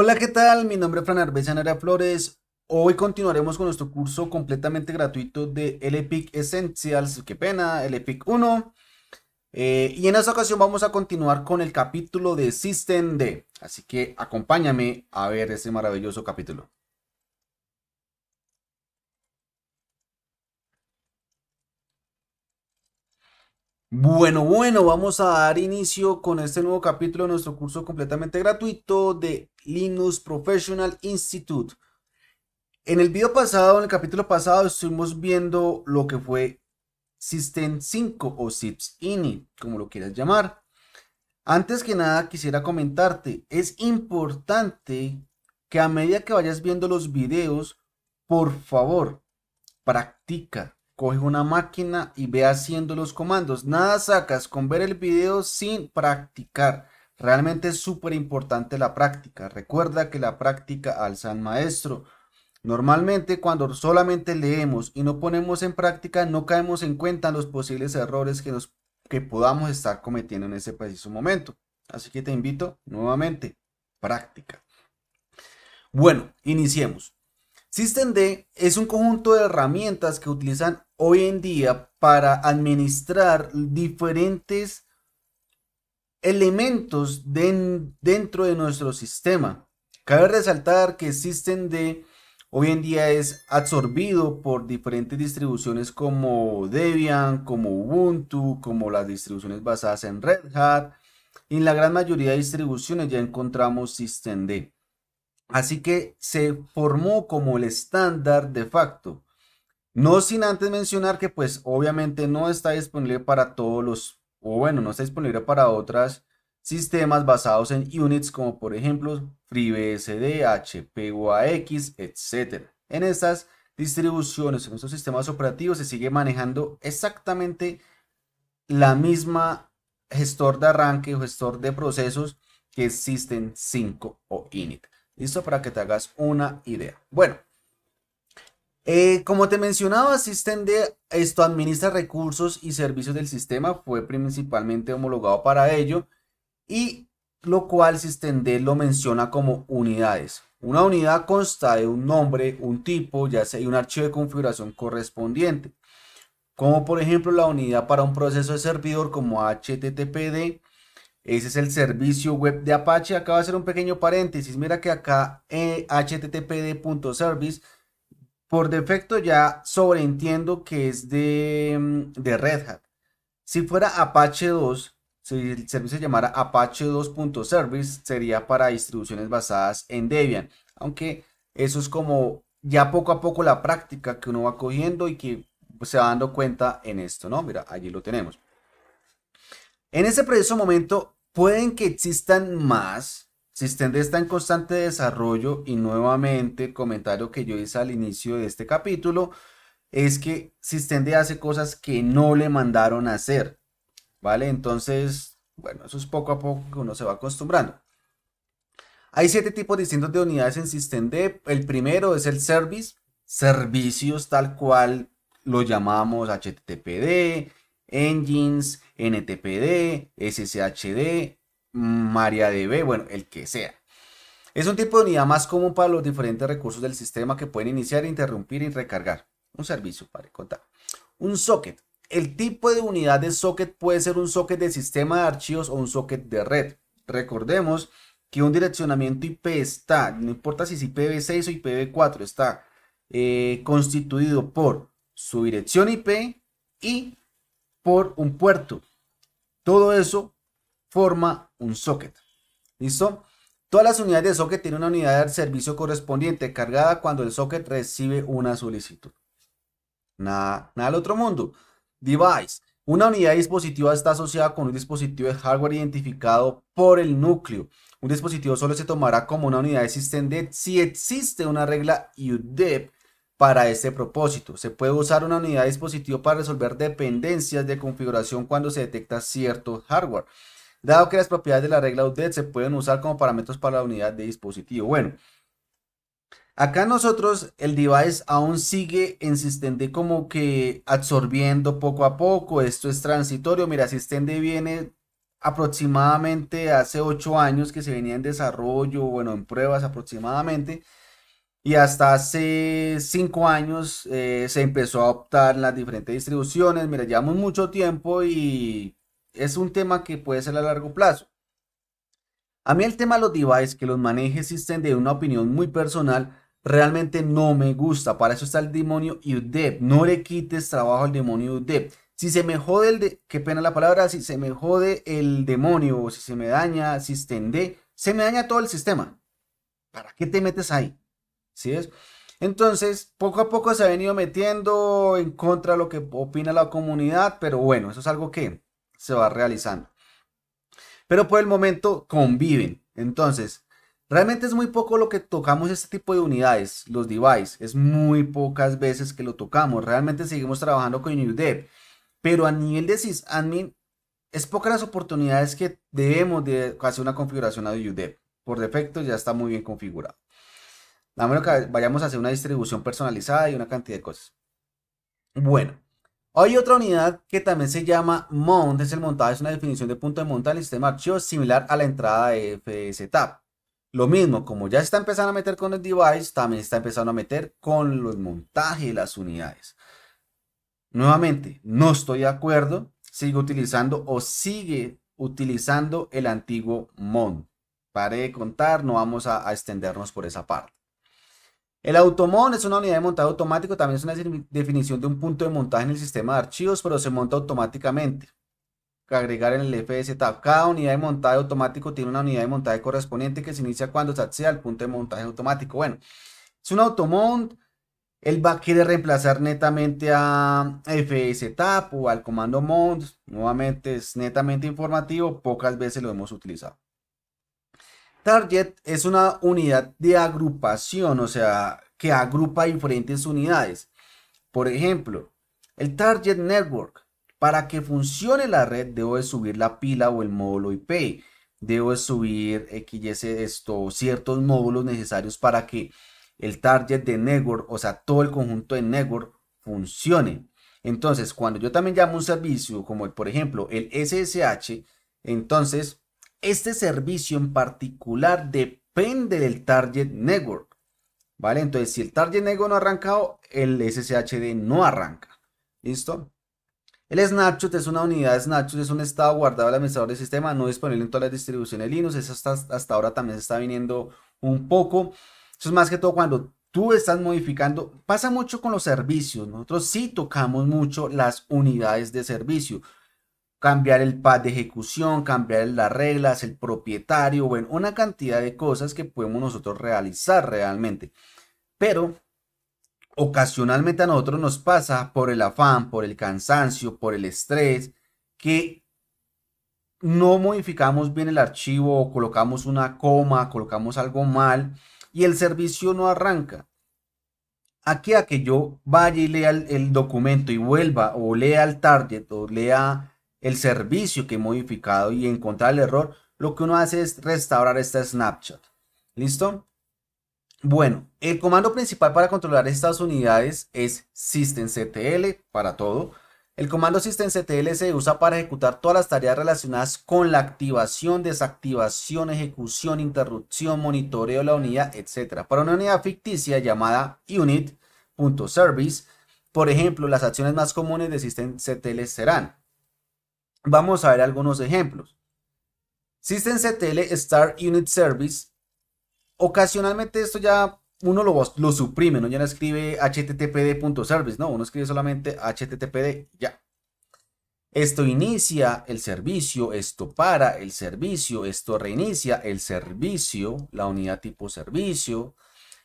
Hola, ¿qué tal? Mi nombre es Fran Arbesanara Flores. Hoy continuaremos con nuestro curso completamente gratuito de Epic Essentials, qué pena, Epic 1. Eh, y en esta ocasión vamos a continuar con el capítulo de System D. Así que acompáñame a ver ese maravilloso capítulo. Bueno, bueno, vamos a dar inicio con este nuevo capítulo de nuestro curso completamente gratuito de Linux Professional Institute. En el video pasado, en el capítulo pasado, estuvimos viendo lo que fue System 5 o SIPS INI, como lo quieras llamar. Antes que nada, quisiera comentarte, es importante que a medida que vayas viendo los videos, por favor, practica, coge una máquina y ve haciendo los comandos. Nada sacas con ver el video sin practicar. Realmente es súper importante la práctica. Recuerda que la práctica alza al maestro. Normalmente cuando solamente leemos y no ponemos en práctica no caemos en cuenta los posibles errores que, nos, que podamos estar cometiendo en ese preciso momento. Así que te invito nuevamente, práctica. Bueno, iniciemos. SystemD es un conjunto de herramientas que utilizan hoy en día para administrar diferentes elementos dentro de nuestro sistema. Cabe resaltar que SystemD hoy en día es absorbido por diferentes distribuciones como Debian, como Ubuntu, como las distribuciones basadas en Red Hat. Y en la gran mayoría de distribuciones ya encontramos SystemD. Así que se formó como el estándar de facto. No sin antes mencionar que pues obviamente no está disponible para todos los, o bueno, no está disponible para otros sistemas basados en UNITs, como por ejemplo FreeBSD, HP o etcétera. etc. En estas distribuciones, en estos sistemas operativos se sigue manejando exactamente la misma gestor de arranque o gestor de procesos que existen 5 o init. Listo, para que te hagas una idea. Bueno, eh, como te mencionaba, SystemD esto administra recursos y servicios del sistema, fue principalmente homologado para ello, y lo cual SystemD lo menciona como unidades. Una unidad consta de un nombre, un tipo, ya sea y un archivo de configuración correspondiente, como por ejemplo la unidad para un proceso de servidor como HTTPD, ese es el servicio web de Apache. Acá va a hacer un pequeño paréntesis. Mira que acá eh, httpd.service por defecto ya sobreentiendo que es de, mm, Red Hat. Si fuera Apache 2, si el servicio se llamara Apache 2.service, sería para distribuciones basadas en Debian. Aunque eso es como ya poco a poco la práctica que uno va cogiendo y que pues, se va dando cuenta en esto, ¿no? Mira, allí lo tenemos. En ese preciso momento, Pueden que existan más, D está en constante desarrollo y nuevamente el comentario que yo hice al inicio de este capítulo es que Sistende hace cosas que no le mandaron a hacer, ¿vale? Entonces, bueno, eso es poco a poco que uno se va acostumbrando. Hay siete tipos distintos de unidades en Sistende. El primero es el service, servicios tal cual lo llamamos HTTPD, Engines, NTPD, SSHD, MariaDB, bueno, el que sea. Es un tipo de unidad más común para los diferentes recursos del sistema que pueden iniciar, interrumpir y recargar. Un servicio para contar. Un socket. El tipo de unidad de socket puede ser un socket de sistema de archivos o un socket de red. Recordemos que un direccionamiento IP está, no importa si es IPv6 o IPv4, está eh, constituido por su dirección IP y por un puerto. Todo eso forma un socket. ¿Listo? Todas las unidades de socket tienen una unidad de servicio correspondiente cargada cuando el socket recibe una solicitud. Nada, nada otro mundo. Device. Una unidad dispositiva está asociada con un dispositivo de hardware identificado por el núcleo. Un dispositivo solo se tomará como una unidad de si existe una regla UDEP para este propósito. Se puede usar una unidad de dispositivo para resolver dependencias de configuración cuando se detecta cierto hardware, dado que las propiedades de la regla UDET se pueden usar como parámetros para la unidad de dispositivo. Bueno, acá nosotros el device aún sigue en SystemD como que absorbiendo poco a poco, esto es transitorio, mira, SystemD viene aproximadamente hace 8 años que se venía en desarrollo, bueno, en pruebas aproximadamente, y hasta hace cinco años eh, se empezó a optar las diferentes distribuciones. Mira, llevamos mucho tiempo y es un tema que puede ser a largo plazo. A mí el tema de los devices, que los manejes existen de una opinión muy personal, realmente no me gusta. Para eso está el demonio UDEP. No le quites trabajo al demonio UDEP. Si se me jode el de... qué pena la palabra, si se me jode el demonio, o si se me daña, System D, se me daña todo el sistema. ¿Para qué te metes ahí? ¿sí es? Entonces, poco a poco se ha venido metiendo en contra de lo que opina la comunidad, pero bueno, eso es algo que se va realizando. Pero por el momento conviven. Entonces, realmente es muy poco lo que tocamos este tipo de unidades, los device. Es muy pocas veces que lo tocamos. Realmente seguimos trabajando con UDEP. Pero a nivel de sysadmin, es pocas las oportunidades que debemos de hacer una configuración a UDEP. Por defecto ya está muy bien configurado. A menos que vayamos a hacer una distribución personalizada y una cantidad de cosas. Bueno, hay otra unidad que también se llama mount, es el montaje, es una definición de punto de montaje del sistema similar a la entrada de FSTAP. Lo mismo, como ya está empezando a meter con el device, también está empezando a meter con los montajes de las unidades. Nuevamente, no estoy de acuerdo, sigue utilizando o sigue utilizando el antiguo mount. Pare de contar, no vamos a extendernos por esa parte. El automount es una unidad de montaje automático, también es una definición de un punto de montaje en el sistema de archivos, pero se monta automáticamente. Agregar en el tab Cada unidad de montaje automático tiene una unidad de montaje correspondiente que se inicia cuando se accede al punto de montaje automático. Bueno, es un automount. Él va a querer reemplazar netamente a FSTAP o al comando mount. Nuevamente es netamente informativo. Pocas veces lo hemos utilizado. Target es una unidad de agrupación, o sea, que agrupa diferentes unidades. Por ejemplo, el Target Network. Para que funcione la red, debo de subir la pila o el módulo IP. Debo subir XS, esto, ciertos módulos necesarios para que el target de network, o sea, todo el conjunto de network funcione. Entonces, cuando yo también llamo un servicio como, por ejemplo, el SSH, entonces este servicio en particular depende del target network. ¿Vale? Entonces, si el target network no ha arrancado, el SSHD no arranca. ¿Listo? El snapshot es una unidad snapshot, es un estado guardado del administrador del sistema, no disponible en todas las distribuciones Linux. Eso hasta, ahora también se está viniendo un poco. Eso es más que todo cuando tú estás modificando. Pasa mucho con los servicios. Nosotros sí tocamos mucho las unidades de servicio cambiar el pad de ejecución, cambiar las reglas, el propietario, bueno, una cantidad de cosas que podemos nosotros realizar realmente. Pero ocasionalmente a nosotros nos pasa por el afán, por el cansancio, por el estrés, que no modificamos bien el archivo o colocamos una coma, colocamos algo mal y el servicio no arranca. Aquí a que yo vaya y lea el, el documento y vuelva o lea el target o lea el servicio que he modificado y encontrar el error, lo que uno hace es restaurar esta snapshot. ¿Listo? Bueno, el comando principal para controlar estas unidades es systemctl para todo. El comando systemctl se usa para ejecutar todas las tareas relacionadas con la activación, desactivación, ejecución, interrupción, monitoreo de la unidad, etc. Para una unidad ficticia llamada unit.service, por ejemplo, las acciones más comunes de systemctl serán Vamos a ver algunos ejemplos. SystemCTL Star Unit Service. Ocasionalmente esto ya uno lo, suprime, ¿no? Ya no escribe httpd.service, no, uno escribe solamente httpd, ya. Esto inicia el servicio, esto para el servicio, esto reinicia el servicio, la unidad tipo servicio.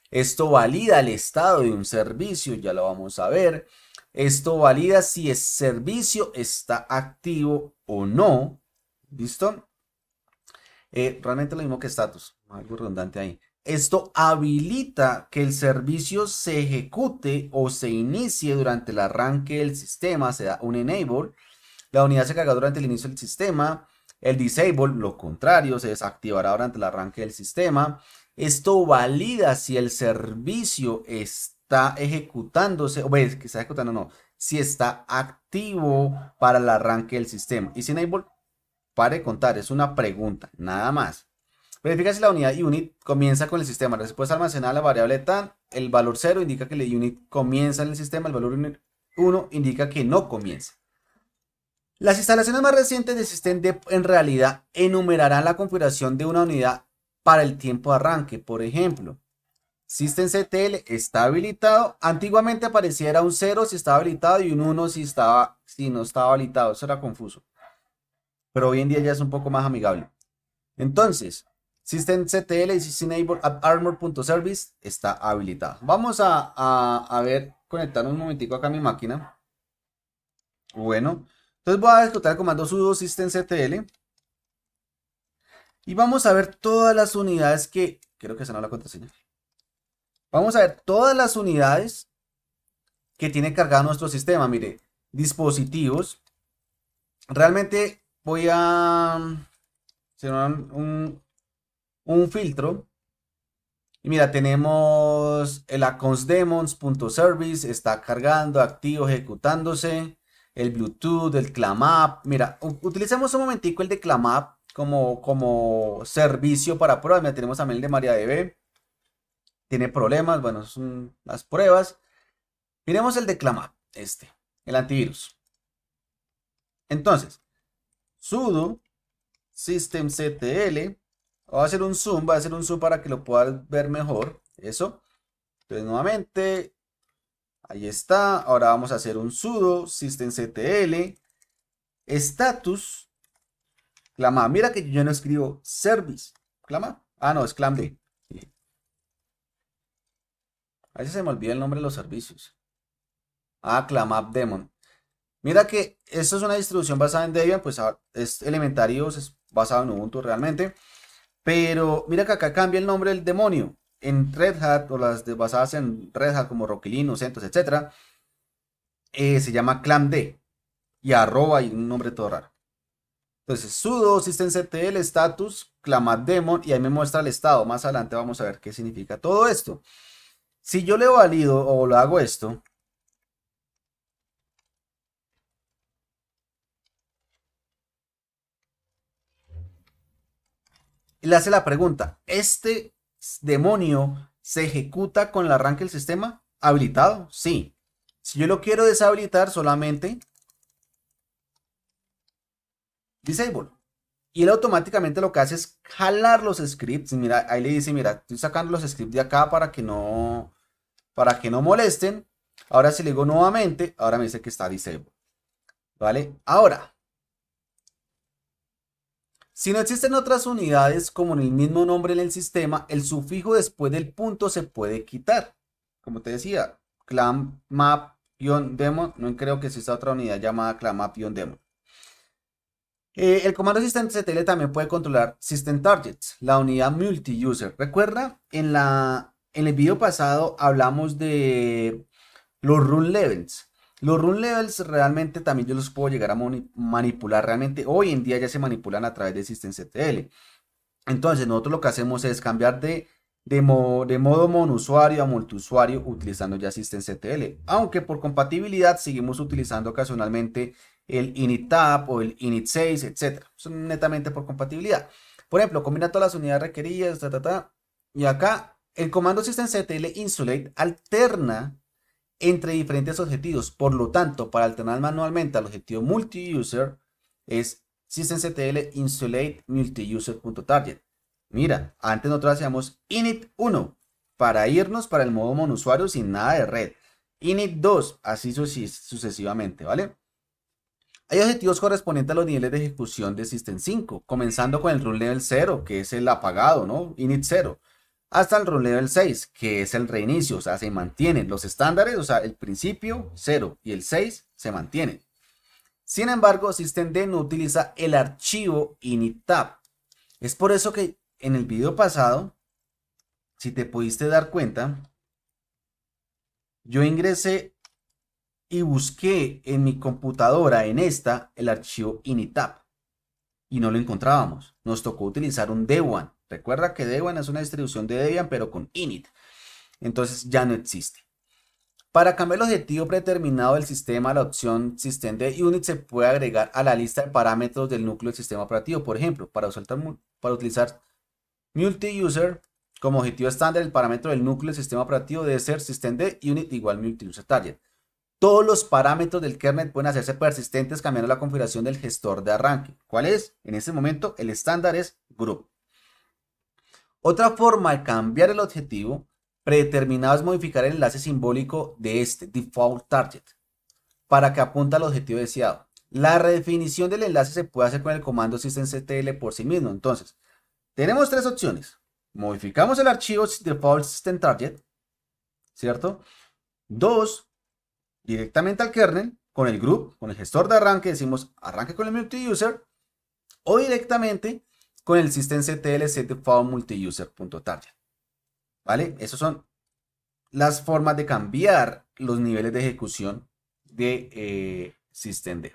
Esto valida el estado de un servicio, ya lo vamos a ver. Esto valida si el servicio está activo o no. ¿Listo? Eh, realmente lo mismo que status, algo redundante ahí. Esto habilita que el servicio se ejecute o se inicie durante el arranque del sistema, se da un enable. La unidad se carga durante el inicio del sistema. El disable, lo contrario, se desactivará durante el arranque del sistema. Esto valida si el servicio está está ejecutándose, o ves que está ejecutando, no, si está activo para el arranque del sistema. Y si enable, pare de contar, es una pregunta, nada más. Verifica si la unidad unit comienza con el sistema. La respuesta almacenada la variable tan, el valor 0 indica que la unit comienza en el sistema, el valor 1 indica que no comienza. Las instalaciones más recientes de SystemDep en realidad enumerarán la configuración de una unidad para el tiempo de arranque. Por ejemplo, SystemCTL está habilitado. Antiguamente apareciera un 0 si estaba habilitado y un 1 si, estaba, si no estaba habilitado. Eso era confuso. Pero hoy en día ya es un poco más amigable. Entonces, SystemCTL y at armor.service está habilitado. Vamos a, ver, conectar un momentico acá a mi máquina. Bueno, entonces voy a ejecutar el comando sudo systemctl. Y vamos a ver todas las unidades que... Creo que se no la contraseña. Vamos a ver todas las unidades que tiene cargado nuestro sistema. Mire, dispositivos. Realmente voy a hacer mm, un, filtro. Y mira, tenemos el aconsdemons.service, está cargando, activo, ejecutándose. El Bluetooth, el Clamap. Mira, utilicemos un momentico el de Clamap como, como servicio para pruebas. Mira, tenemos también el de MariaDB tiene problemas, bueno, son las pruebas. Miremos el de Clamap, este, el antivirus. Entonces, sudo systemctl, voy a hacer un zoom, voy a hacer un zoom para que lo puedas ver mejor, eso. Entonces, nuevamente, ahí está. Ahora vamos a hacer un sudo systemctl status clama. Mira que yo no escribo service, clama. Ah, no, es clamd. Ahí se me olvida el nombre de los servicios. Ah, Clamap Demon. Mira que esto es una distribución basada en Debian, pues ah, es elementarios, es basado en Ubuntu realmente. Pero mira que acá cambia el nombre del demonio. En Red Hat, o las basadas en Red Hat como Roquilino, Centos, etc. Eh, se llama ClamD. Y arroba y un nombre todo raro. Entonces, sudo systemctl status clamat y ahí me muestra el estado. Más adelante vamos a ver qué significa todo esto. Si yo le valido o lo hago esto, y le hace la pregunta, ¿este demonio se ejecuta con el arranque del sistema? ¿Habilitado? Sí. Si yo lo quiero deshabilitar, solamente disable. Y él automáticamente lo que hace es jalar los scripts. Mira, ahí le dice, mira, estoy sacando los scripts de acá para que no, para que no molesten. Ahora si le digo nuevamente, ahora me dice que está disabled. ¿Vale? Ahora, si no existen otras unidades como en el mismo nombre en el sistema, el sufijo después del punto se puede quitar. Como te decía, clam map demo. no creo que exista otra unidad llamada clam map demo. Eh, el comando systemctl también puede controlar system targets, la unidad multi-user. Recuerda, en, la, el video pasado hablamos de los run levels. Los run levels realmente también yo los puedo llegar a manipular. Realmente hoy en día ya se manipulan a través de systemctl. Entonces nosotros lo que hacemos es cambiar de de, de, modo monusuario a multiusuario utilizando ya Systemctl, aunque por compatibilidad seguimos utilizando ocasionalmente el initap o el init6, etc. Son netamente por compatibilidad. Por ejemplo, combina todas las unidades requeridas, Y acá el comando systemctl insulate alterna entre diferentes objetivos. Por lo tanto, para alternar manualmente al objetivo multi-user es systemctl insulate multi Mira, antes nosotros hacíamos init1 para irnos para el modo monusuario sin nada de red. Init2, así sucesivamente, ¿vale? Hay objetivos correspondientes a los niveles de ejecución de System 5, comenzando con el Run Level 0, que es el apagado, ¿no? Init 0, hasta el Run Level 6, que es el reinicio, o sea, se mantienen los estándares, o sea, el principio 0 y el 6 se mantienen. Sin embargo, D no utiliza el archivo inittab. Es por eso que en el video pasado, si te pudiste dar cuenta, yo ingresé y busqué en mi computadora, en esta, el archivo initap y no lo encontrábamos. Nos tocó utilizar un Debian. Recuerda que Debian es una distribución de Debian, pero con init. Entonces ya no existe. Para cambiar el objetivo predeterminado del sistema, la opción systemd Unit se puede agregar a la lista de parámetros del núcleo del sistema operativo. Por ejemplo, para, para utilizar multi-user como objetivo estándar, el parámetro del núcleo del sistema operativo debe ser systemd Unit igual multi-user target. Todos los parámetros del kernel pueden hacerse persistentes cambiando la configuración del gestor de arranque. ¿Cuál es? En este momento el estándar es group. Otra forma de cambiar el objetivo predeterminado es modificar el enlace simbólico de este default target para que apunte al objetivo deseado. La redefinición del enlace se puede hacer con el comando systemctl por sí mismo. Entonces, tenemos tres opciones. Modificamos el archivo default system target, ¿cierto? Dos, directamente al kernel con el group, con el gestor de arranque, decimos arranque con el multiuser o directamente con el systemctl setfound multiuser.target. ¿Vale? Esas son las formas de cambiar los niveles de ejecución de eh, systemd.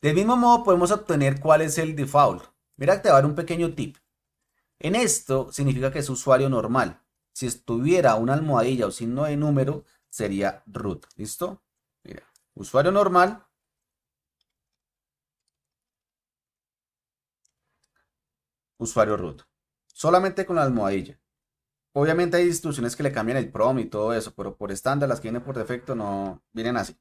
Del mismo modo podemos obtener cuál es el default. Mira, te va a dar un pequeño tip. En esto significa que es usuario normal. Si estuviera una almohadilla o signo de número, sería root. ¿Listo? Mira, usuario normal. Usuario root. Solamente con la almohadilla. Obviamente hay instrucciones que le cambian el prom y todo eso, pero por estándar las que vienen por defecto no vienen así.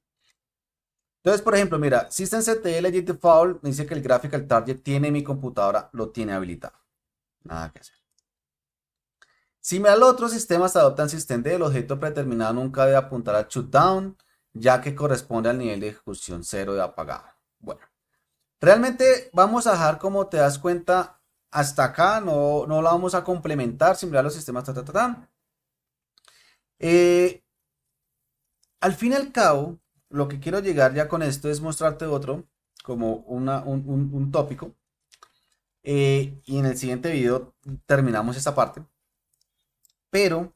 Entonces, por ejemplo, mira, systemctl default me dice que el el target tiene mi computadora, lo tiene habilitado. Nada que hacer. Similar a otros sistemas adoptan sistema el objeto predeterminado nunca debe apuntar a shutdown, ya que corresponde al nivel de ejecución cero de apagado. Bueno, realmente vamos a dejar como te das cuenta hasta acá, no, no la vamos a complementar, similar a los sistemas. Eh, al fin y al cabo, lo que quiero llegar ya con esto es mostrarte otro, como una, un, un, tópico. Eh, y en el siguiente video terminamos esta parte. Pero,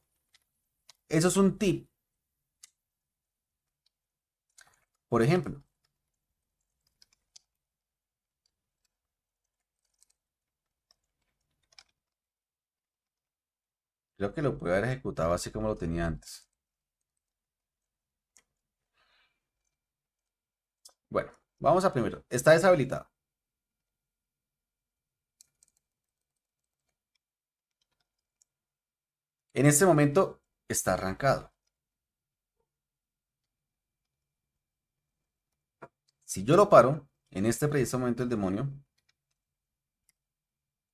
eso es un tip. Por ejemplo, creo que lo puedo haber ejecutado así como lo tenía antes. Bueno, vamos a primero. Está deshabilitado. En este momento está arrancado. Si yo lo paro, en este preciso momento el demonio,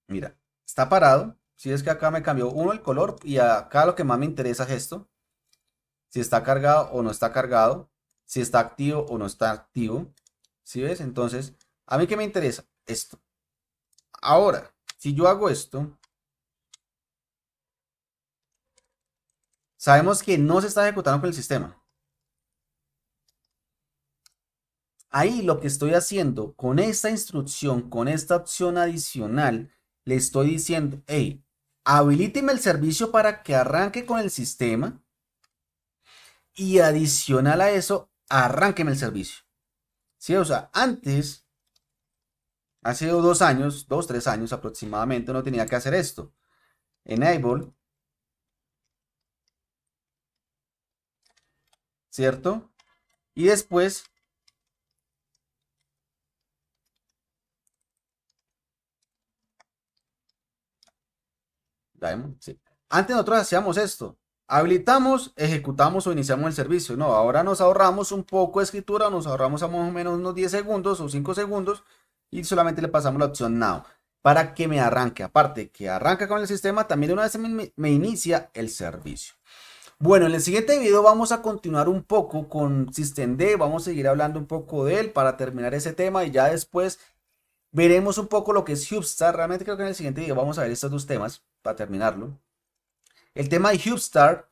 mira, está parado. Si es que acá me cambió uno el color y acá lo que más me interesa es esto. Si está cargado o no está cargado. Si está activo o no está activo. Si ves? Entonces, ¿a mí qué me interesa? Esto. Ahora, si yo hago esto, sabemos que no se está ejecutando con el sistema. Ahí lo que estoy haciendo con esta instrucción, con esta opción adicional, le estoy diciendo, hey, habilíteme el servicio para que arranque con el sistema y adicional a eso, arránqueme el servicio. ¿Sí? O sea, antes, hace dos años, dos, tres años aproximadamente, no tenía que hacer esto. Enable ¿cierto? Y después Antes nosotros hacíamos esto. Habilitamos, ejecutamos o iniciamos el servicio. No, ahora nos ahorramos un poco de escritura, nos ahorramos a más o menos unos 10 segundos o 5 segundos y solamente le pasamos la opción Now para que me arranque. Aparte que arranca con el sistema, también una vez me inicia el servicio. Bueno, en el siguiente video vamos a continuar un poco con System D, vamos a seguir hablando un poco de él para terminar ese tema y ya después veremos un poco lo que es Hubstar. Realmente creo que en el siguiente video vamos a ver estos dos temas para terminarlo. El tema de Hubstar,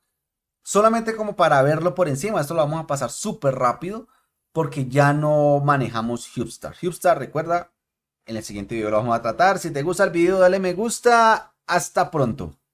solamente como para verlo por encima, esto lo vamos a pasar súper rápido porque ya no manejamos Hubstar. Hubstar, recuerda, en el siguiente video lo vamos a tratar. Si te gusta el video, dale me gusta. Hasta pronto.